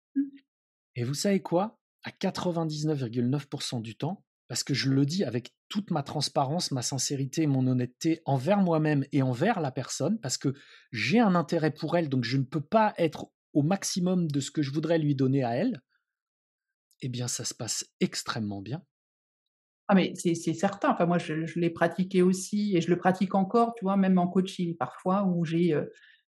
Et vous savez quoi À 99,9% du temps, parce que je le dis avec toute ma transparence, ma sincérité mon honnêteté envers moi-même et envers la personne, parce que j'ai un intérêt pour elle, donc je ne peux pas être au maximum de ce que je voudrais lui donner à elle, et eh bien ça se passe extrêmement bien. Ah, mais c'est certain. moi, je, l'ai pratiqué aussi et je le pratique encore, tu vois, même en coaching parfois où j'ai euh,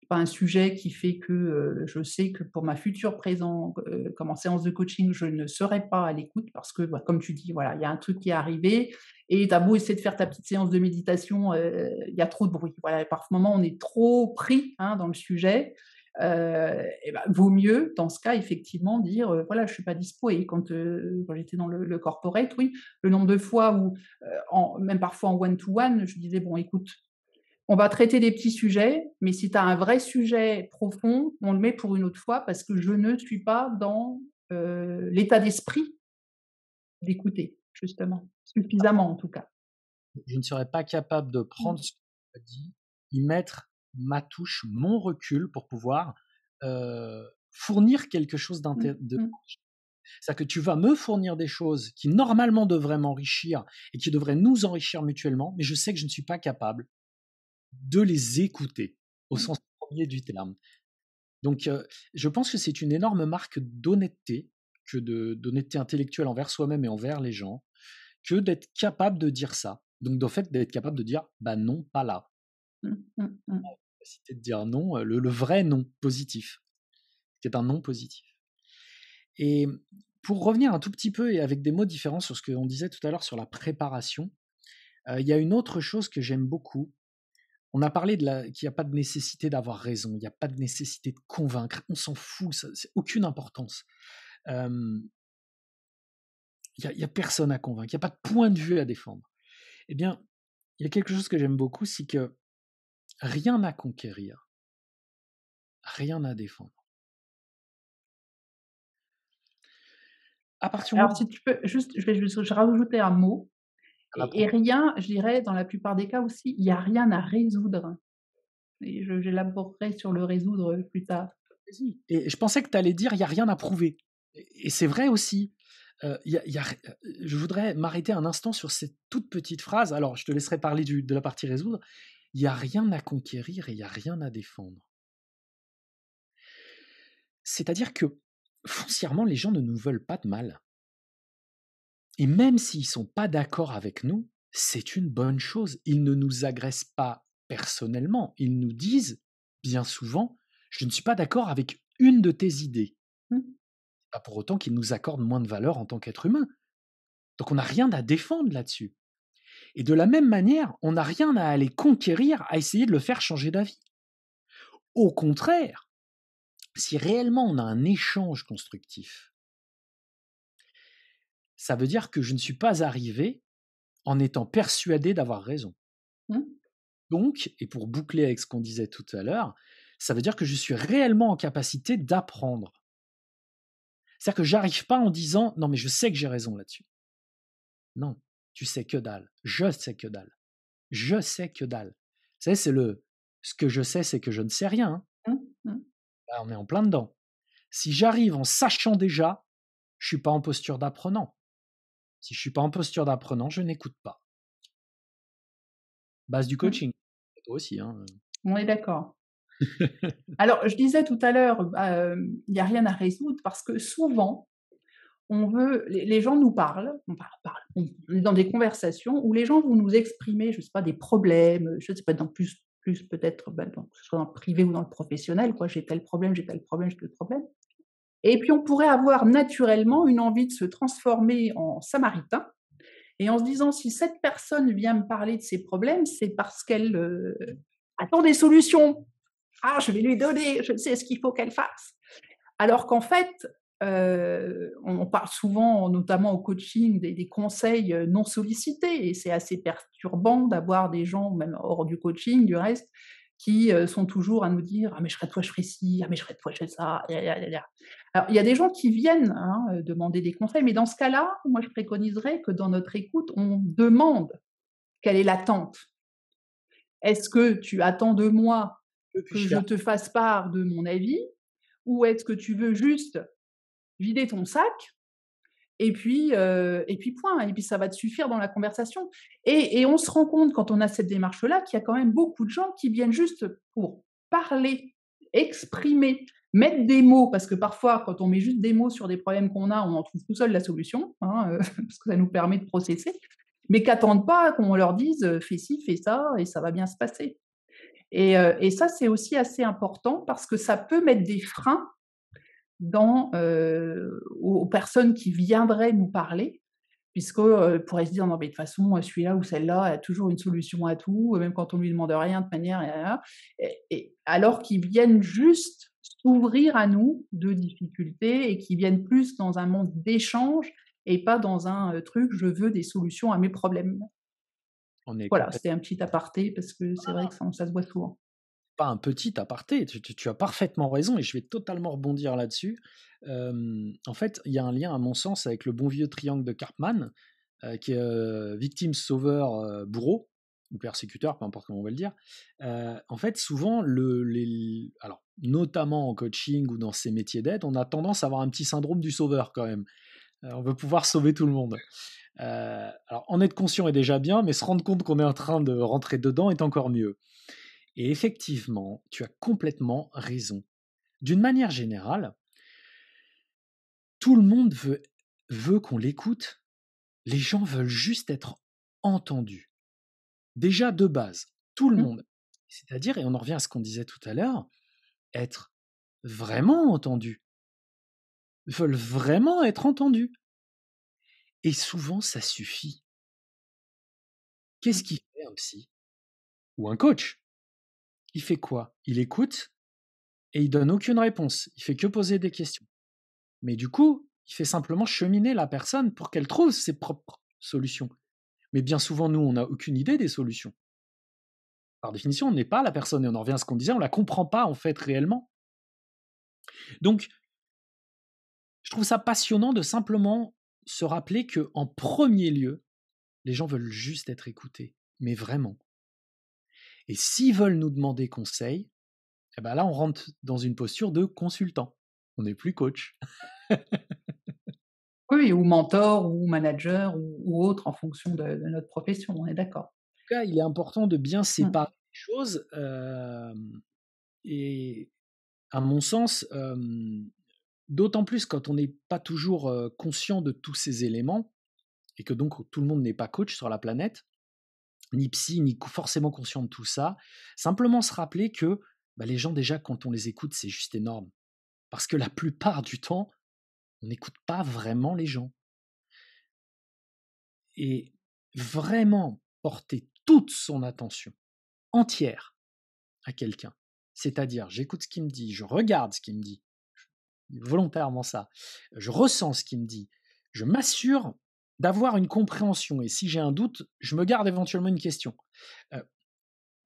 un sujet qui fait que euh, je sais que pour ma future présence euh, comme en séance de coaching, je ne serai pas à l'écoute parce que, bah, comme tu dis, voilà, il y a un truc qui est arrivé et tu as beau essayer de faire ta petite séance de méditation, il y a trop de bruit. par moment, on est trop pris hein, dans le sujet et euh, eh ben, vaut mieux, dans ce cas, effectivement, dire euh, voilà, je suis pas dispo. Et quand, euh, quand j'étais dans le, corporate, oui, le nombre de fois où, en, même parfois en one-to-one, je disais bon, écoute, on va traiter des petits sujets, mais si tu as un vrai sujet profond, on le met pour une autre fois parce que je ne suis pas dans l'état d'esprit d'écouter, justement, suffisamment en tout cas. Je ne serais pas capable de prendre mmh. ce que tu as dit, y mettre ma touche, mon recul pour pouvoir fournir quelque chose d'intéressant. Mmh, mmh. C'est-à-dire que tu vas me fournir des choses qui normalement devraient m'enrichir et qui devraient nous enrichir mutuellement, mais je sais que je ne suis pas capable de les écouter au mmh. sens premier du terme. Donc, je pense que c'est une énorme marque d'honnêteté, que d'honnêteté intellectuelle envers soi-même et envers les gens, que d'être capable de dire ça. Donc, d'en fait, d'être capable de dire, bah non, pas là. C'était de dire non, euh, le, vrai non positif, qui est un non positif. Et pour revenir un tout petit peu et avec des mots différents sur ce qu'on disait tout à l'heure sur la préparation, euh, il y a une autre chose que j'aime beaucoup. On a parlé de la, qu'il n'y a pas de nécessité d'avoir raison, il n'y a pas de nécessité de convaincre, on s'en fout, ça, c'est aucune importance. Il n'y a, a, personne à convaincre, il n'y a pas de point de vue à défendre. Eh bien, il y a quelque chose que j'aime beaucoup, c'est que rien à conquérir, rien à défendre. À partir Alors, si tu peux, juste, je vais rajouter un mot. Et, rien, je dirais, dans la plupart des cas aussi, il n'y a rien à résoudre. Et je j'élaborerai sur le résoudre plus tard. Et je pensais que tu allais dire, il n'y a rien à prouver. Et c'est vrai aussi. Euh, je voudrais m'arrêter un instant sur cette toute petite phrase. Alors, je te laisserai parler de la partie résoudre, il n'y a rien à conquérir et il n'y a rien à défendre. C'est-à-dire que foncièrement, les gens ne nous veulent pas de mal. Et même s'ils ne sont pas d'accord avec nous, c'est une bonne chose. Ils ne nous agressent pas personnellement. Ils nous disent, bien souvent, je ne suis pas d'accord avec une de tes idées. Mmh. Pas pour autant qu'ils nous accordent moins de valeur en tant qu'être humain. Donc on n'a rien à défendre là-dessus. Et de la même manière, on n'a rien à aller conquérir, à essayer de le faire changer d'avis. Au contraire, si réellement on a un échange constructif, ça veut dire que je ne suis pas arrivé en étant persuadé d'avoir raison. Mmh. Donc, et pour boucler avec ce qu'on disait tout à l'heure, ça veut dire que je suis réellement en capacité d'apprendre. C'est-à-dire que j'arrive pas en disant non mais je sais que j'ai raison là-dessus. Non tu sais que dalle. Je sais que dalle. Je sais que dalle. c'est le ce que je sais, c'est que je ne sais rien. Hein. Mmh, mmh. on est en plein dedans. Si j'arrive en sachant déjà, je suis pas en posture d'apprenant. Si je suis pas en posture d'apprenant, je n'écoute pas. Base du mmh. coaching. Toi aussi. Hein, euh. On est d'accord. Alors, je disais tout à l'heure, bah, euh, il n'y a rien à résoudre parce que souvent, on veut, les, gens nous parlent, on, parle, est dans des conversations où les gens vont nous exprimer, je ne sais pas, des problèmes, je ne sais pas, dans plus, plus peut-être, ben, que ce soit dans le privé ou dans le professionnel, quoi, j'ai tel problème, j'ai tel problème, j'ai tel problème. Et puis on pourrait avoir naturellement une envie de se transformer en samaritain. Et en se disant, si cette personne vient me parler de ses problèmes, c'est parce qu'elle euh, attend des solutions. Ah, je vais lui donner, je sais ce qu'il faut qu'elle fasse. Alors qu'en fait, on parle souvent, notamment au coaching, des, conseils non sollicités, et c'est assez perturbant d'avoir des gens, même hors du coaching, du reste, qui sont toujours à nous dire Ah, mais je serais toi, je ferais ci, ah, mais je serais toi, je ferais ça. Alors, il y a des gens qui viennent hein, demander des conseils, mais dans ce cas-là, moi, je préconiserais que dans notre écoute, on demande quelle est l'attente. Est-ce que tu attends de moi que je te fasse part de mon avis ou est-ce que tu veux juste vider ton sac, et puis, euh, et puis point, et puis ça va te suffire dans la conversation. Et, on se rend compte quand on a cette démarche-là qu'il y a quand même beaucoup de gens qui viennent juste pour parler, exprimer, mettre des mots, parce que parfois quand on met juste des mots sur des problèmes qu'on a, on en trouve tout seul la solution, hein, euh, parce que ça nous permet de processer, mais qu'attendent pas qu'on leur dise euh, fais ci, fais ça, et ça va bien se passer. et ça, c'est aussi assez important parce que ça peut mettre des freins dans, aux personnes qui viendraient nous parler, puisque pourrait se dire non mais de toute façon celui-là ou celle-là a toujours une solution à tout, même quand on lui demande rien de manière, et, et, alors qu'ils viennent juste s'ouvrir à nous de difficultés et qui viennent plus dans un monde d'échange et pas dans un truc je veux des solutions à mes problèmes. voilà, c'était un petit aparté parce que c'est vrai que ah. ça se voit souvent pas un petit aparté, tu, as parfaitement raison et je vais totalement rebondir là-dessus. en fait, il y a un lien, à mon sens, avec le bon vieux triangle de Cartman, euh, qui est euh, victime, sauveur, euh, bourreau, ou persécuteur, peu importe comment on va le dire. en fait, souvent, le, alors, notamment en coaching ou dans ces métiers d'aide, on a tendance à avoir un petit syndrome du sauveur quand même. on veut pouvoir sauver tout le monde. alors, en être conscient est déjà bien, mais se rendre compte qu'on est en train de rentrer dedans est encore mieux. Et effectivement, tu as complètement raison. D'une manière générale, tout le monde veut, veut qu'on l'écoute. Les gens veulent juste être entendus. Déjà de base, tout le mmh. monde. C'est-à-dire, et on en revient à ce qu'on disait tout à l'heure, être vraiment entendu. Veulent vraiment être entendus. Et souvent, ça suffit. Qu'est-ce mmh. qui fait un psy ou un coach il fait quoi Il écoute et il donne aucune réponse. Il fait que poser des questions. Mais du coup, il fait simplement cheminer la personne pour qu'elle trouve ses propres solutions. Mais bien souvent, nous, on n'a aucune idée des solutions. Par définition, on n'est pas la personne et on en revient à ce qu'on disait, on ne la comprend pas en fait réellement. Donc, je trouve ça passionnant de simplement se rappeler que en premier lieu, les gens veulent juste être écoutés, mais vraiment. Et s'ils veulent nous demander conseil, eh ben là, on rentre dans une posture de consultant. On n'est plus coach. oui, ou mentor, ou manager, ou, autre en fonction de, notre profession, on est d'accord. En tout cas, il est important de bien mmh. séparer les choses. et à mon sens, d'autant plus quand on n'est pas toujours conscient de tous ces éléments, et que donc tout le monde n'est pas coach sur la planète, ni psy, ni forcément conscient de tout ça. Simplement se rappeler que bah, les gens, déjà, quand on les écoute, c'est juste énorme. Parce que la plupart du temps, on n'écoute pas vraiment les gens. Et vraiment porter toute son attention entière à quelqu'un. C'est-à-dire, j'écoute ce qu'il me dit, je regarde ce qu'il me dit, volontairement ça, je ressens ce qu'il me dit, je m'assure d'avoir une compréhension. Et si j'ai un doute, je me garde éventuellement une question. Euh,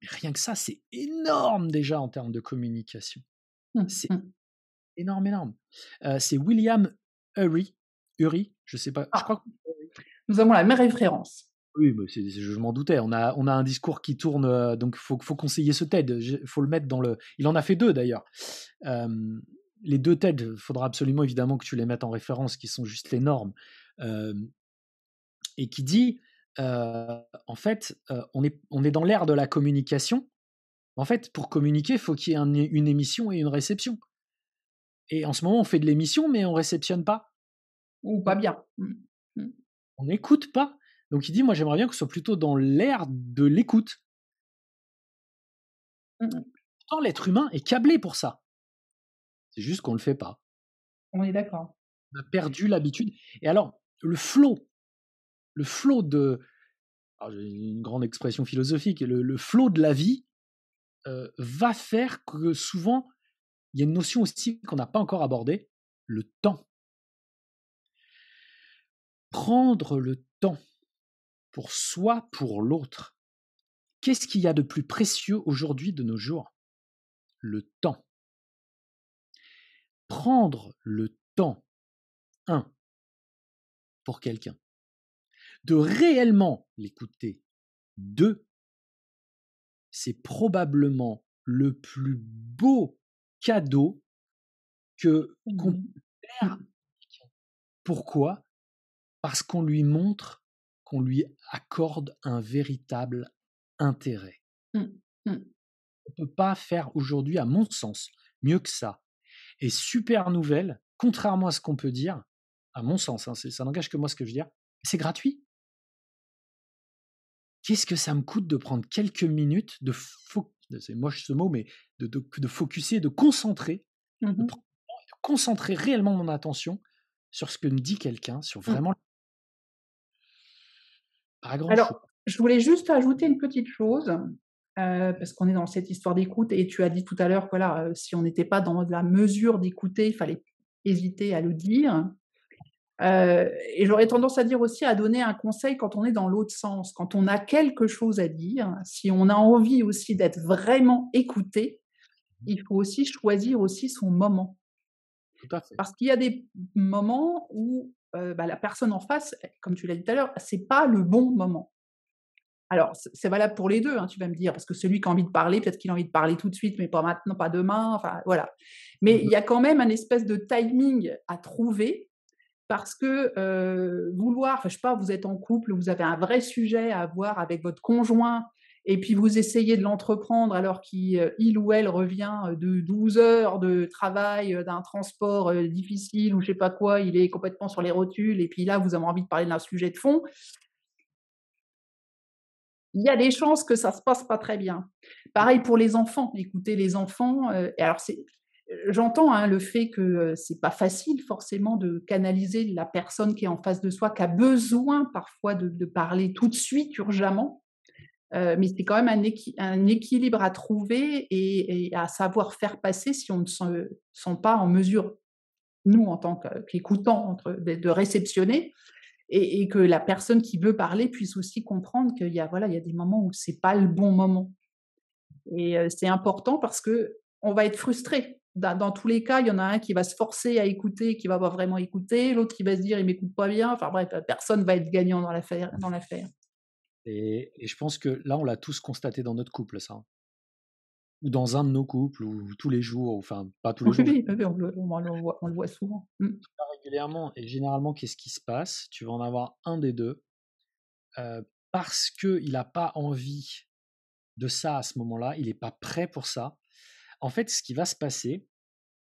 rien que ça, c'est énorme déjà en termes de communication. Mmh, c'est mmh. énorme, énorme. Euh, c'est William Uri. Uri, je sais pas. je ah! crois que... Nous avons la même référence. Oui, mais je m'en doutais. On a, on a un discours qui tourne, euh, donc faut, faut conseiller ce TED. Faut le mettre dans le. Il en a fait deux d'ailleurs. les deux TED, il faudra absolument évidemment que tu les mettes en référence, qui sont juste les normes et qui dit, en fait, on, est, dans l'ère de la communication. En fait, pour communiquer, il faut qu'il y ait une émission et une réception. Et en ce moment, on fait de l'émission, mais on réceptionne pas. Ou pas bien. Mmh, mmh. On n'écoute pas. Donc il dit, moi j'aimerais bien que ce soit plutôt dans l'ère de l'écoute. Mmh, l'être humain est câblé pour ça. C'est juste qu'on ne le fait pas. On est d'accord. On a perdu l'habitude. Et alors, le flot, le flot de, ah, une grande expression philosophique, le, flot de la vie euh, va faire que souvent, il y a une notion aussi qu'on n'a pas encore abordée, le temps. Prendre le temps pour soi, pour l'autre. Qu'est-ce qu'il y a de plus précieux aujourd'hui de nos jours Le temps. Prendre le temps, un, pour quelqu'un de réellement l'écouter, deux, c'est probablement le plus beau cadeau que qu'on mmh ah. Pourquoi Parce qu'on lui montre qu'on lui accorde un véritable intérêt. Mmh, mmh. On ne peut pas faire aujourd'hui, à mon sens, mieux que ça. Et super nouvelle, contrairement à ce qu'on peut dire, à mon sens, hein, ça n'engage que moi ce que je dis, c'est gratuit qu'est-ce que ça me coûte de prendre quelques minutes de c'est moche ce mot, mais de, de, de focuser, de concentrer, mmh de, concentrer réellement mon attention sur ce que me dit quelqu'un, sur mmh. vraiment. Alors, je voulais juste ajouter une petite chose. Euh, parce qu'on est dans cette histoire d'écoute et tu as dit tout à l'heure, voilà, euh, si on n'était pas dans la mesure d'écouter, il fallait hésiter à le dire. Euh, et j'aurais tendance à dire aussi à donner un conseil quand on est dans l'autre sens, quand on a quelque chose à dire, si on a envie aussi d'être vraiment écouté, il faut aussi choisir aussi son moment. Parce qu'il y a des moments où euh, bah, la personne en face, comme tu l'as dit tout à l'heure, c'est pas le bon moment. Alors, c'est valable pour les deux, hein, tu vas me dire, parce que celui qui a envie de parler, peut-être qu'il a envie de parler tout de suite, mais pas maintenant, pas demain, enfin voilà. Mais mmh il y a quand même un espèce de timing à trouver parce que vouloir, je je sais pas, vous êtes en couple, vous avez un vrai sujet à avoir avec votre conjoint, et puis vous essayez de l'entreprendre alors qu'il ou elle revient de 12 heures de travail, d'un transport difficile ou je sais pas quoi, il est complètement sur les rotules, et puis là, vous avez envie de parler d'un sujet de fond. Il y a des chances que ça se passe pas très bien. Pareil pour les enfants. Écoutez les enfants. alors, c'est j'entends hein, le fait que euh, c'est pas facile forcément de canaliser la personne qui est en face de soi, qui a besoin parfois de, parler tout de suite, urgemment. Euh, mais c'est quand même un, équilibre à trouver et, à savoir faire passer si on ne se sent pas en mesure, nous en tant qu'écoutants, de, réceptionner. Et, que la personne qui veut parler puisse aussi comprendre qu'il y a voilà il y a des moments où c'est pas le bon moment et euh, c'est important parce que on va être frustré dans, tous les cas, il y en a un qui va se forcer à écouter, qui va pas vraiment écouter, l'autre qui va se dire il m'écoute pas bien. Enfin bref, personne va être gagnant dans l'affaire. Mmh. Et, je pense que là, on l'a tous constaté dans notre couple, ça. Hein. Ou dans un de nos couples, ou tous les jours, enfin pas tous les jours. Oui, on, le, voit, on, le, voit, souvent. Mmh. Régulièrement. Et généralement, qu'est-ce qui se passe Tu vas en avoir un des deux euh, parce qu'il n'a pas envie de ça à ce moment-là, il n'est pas prêt pour ça en fait, ce qui va se passer,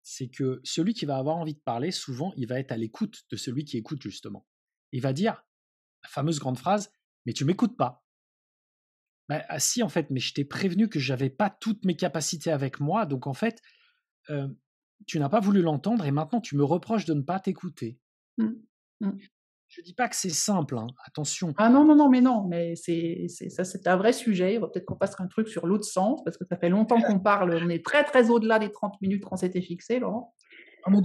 c'est que celui qui va avoir envie de parler, souvent, il va être à l'écoute de celui qui écoute, justement. Il va dire la fameuse grande phrase Mais tu m'écoutes pas. Bah, ah, si, en fait, mais je t'ai prévenu que j'avais pas toutes mes capacités avec moi, donc en fait, euh, tu n'as pas voulu l'entendre et maintenant tu me reproches de ne pas t'écouter. Mmh, mmh. Je ne dis pas que c'est simple, hein, attention. Ah non, non, non, mais non, mais c'est ça, c'est un vrai sujet. Il va peut-être qu'on passe un truc sur l'autre sens, parce que ça fait longtemps qu'on parle. On est très, très au-delà des 30 minutes qu'on s'était fixé, Laurent.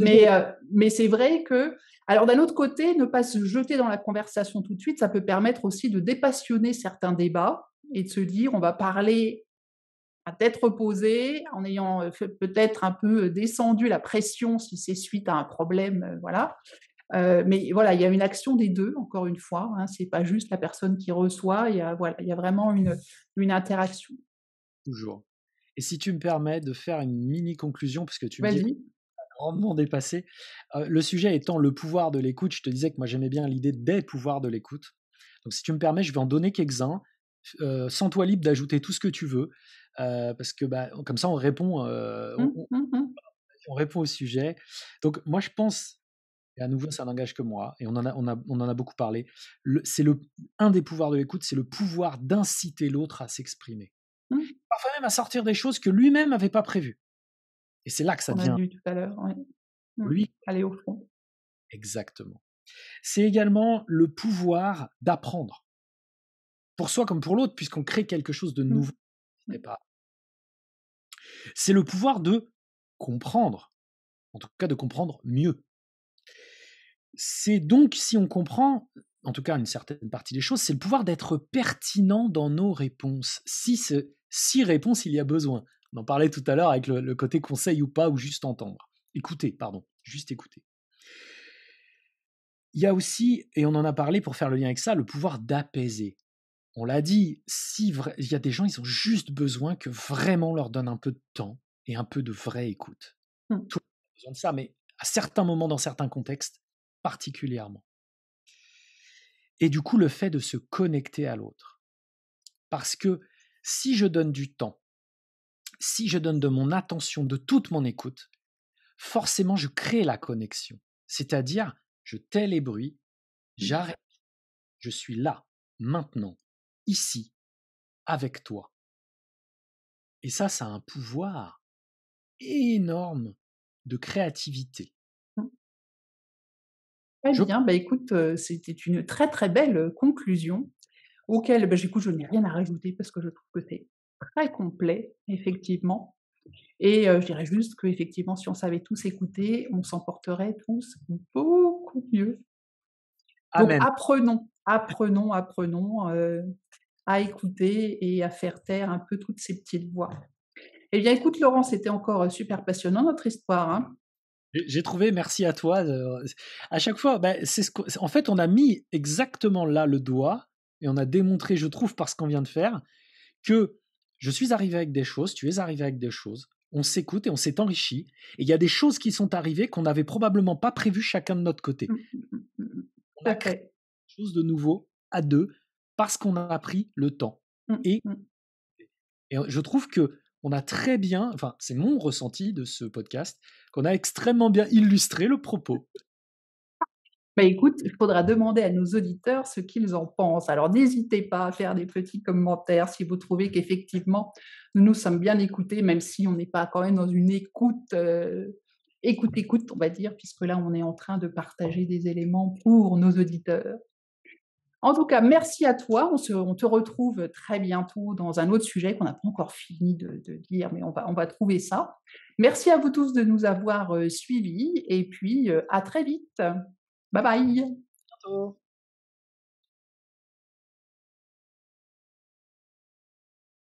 Mais, euh, mais c'est vrai que, alors d'un autre côté, ne pas se jeter dans la conversation tout de suite, ça peut permettre aussi de dépassionner certains débats et de se dire, on va parler à tête reposée, en ayant euh, peut-être un peu euh, descendu la pression si c'est suite à un problème, voilà. Euh, mais voilà, il y a une action des deux, encore une fois. Hein, c'est pas juste la personne qui reçoit. Il y a, voilà, il y a vraiment une, une interaction. Toujours. Et si tu me permets de faire une mini conclusion, parce que tu me dis grandement dépassé. Euh, le sujet étant le pouvoir de l'écoute, je te disais que moi j'aimais bien l'idée des pouvoirs de l'écoute. Donc si tu me permets, je vais en donner quelques-uns. Euh, Sens-toi libre d'ajouter tout ce que tu veux, parce que bah, comme ça on répond, mmh, mmh, mmh. on, répond au sujet. Donc moi je pense et à nouveau, ça n'engage que moi. Et on en a, beaucoup parlé. C'est un des pouvoirs de l'écoute, c'est le pouvoir d'inciter l'autre à s'exprimer. Mmh. Parfois même à sortir des choses que lui-même n'avait pas prévues. Et c'est là que ça on devient. tout à l'heure. Lui. Mmh. Aller au fond. Exactement. C'est également le pouvoir d'apprendre pour soi comme pour l'autre, puisqu'on crée quelque chose de mmh. nouveau. C'est le pouvoir de comprendre, en tout cas de comprendre mieux c'est donc, si on comprend, en tout cas une certaine partie des choses, c'est le pouvoir d'être pertinent dans nos réponses. Si, si réponse il y a besoin. On en parlait tout à l'heure avec le, côté conseil ou pas, ou juste entendre. écoutez pardon, juste écouter. Il y a aussi, et on en a parlé pour faire le lien avec ça, le pouvoir d'apaiser. On l'a dit, si il y a des gens, ils ont juste besoin que vraiment on leur donne un peu de temps et un peu de vraie écoute. Mmh. Tout le monde a besoin de ça, mais à certains moments, dans certains contextes, particulièrement. Et du coup, le fait de se connecter à l'autre. Parce que si je donne du temps, si je donne de mon attention, de toute mon écoute, forcément je crée la connexion. C'est-à-dire, je tais les bruits, mmh. j'arrête, je suis là, maintenant, ici, avec toi. Et ça, ça a un pouvoir énorme de créativité. Très bien, bah, écoute, c'était une très très belle conclusion auquel du bah, j'écoute, je n'ai rien à rajouter parce que je trouve que c'est très complet, effectivement. Et je dirais juste qu'effectivement, si on savait tous écouter, on s'en porterait tous beaucoup mieux. Donc apprenons, apprenons, apprenons à écouter et à faire taire un peu toutes ces petites voix. Eh bien, écoute, Laurent, c'était encore super passionnant notre histoire. Hein. J'ai trouvé, merci à toi. À chaque fois, ben, c'est en fait, on a mis exactement là le doigt et on a démontré, je trouve, par ce qu'on vient de faire, que je suis arrivé avec des choses, tu es arrivé avec des choses, on s'écoute et on s'est enrichi. Et il y a des choses qui sont arrivées qu'on n'avait probablement pas prévues chacun de notre côté. Mmh, mmh, mmh, on a créé quelque chose de nouveau à deux parce qu'on a pris le temps. Et, et je trouve que on a très bien, enfin c'est mon ressenti de ce podcast, qu'on a extrêmement bien illustré le propos. Bah, écoute, il faudra demander à nos auditeurs ce qu'ils en pensent. Alors n'hésitez pas à faire des petits commentaires si vous trouvez qu'effectivement nous nous sommes bien écoutés, même si on n'est pas quand même dans une écoute, euh, écoute, écoute, on va dire, puisque là on est en train de partager des éléments pour nos auditeurs. En tout cas, merci à toi. On, te retrouve très bientôt dans un autre sujet qu'on n'a pas encore fini de, lire, mais on va, trouver ça. Merci à vous tous de nous avoir euh, suivis et puis euh, à très vite. Bye bye.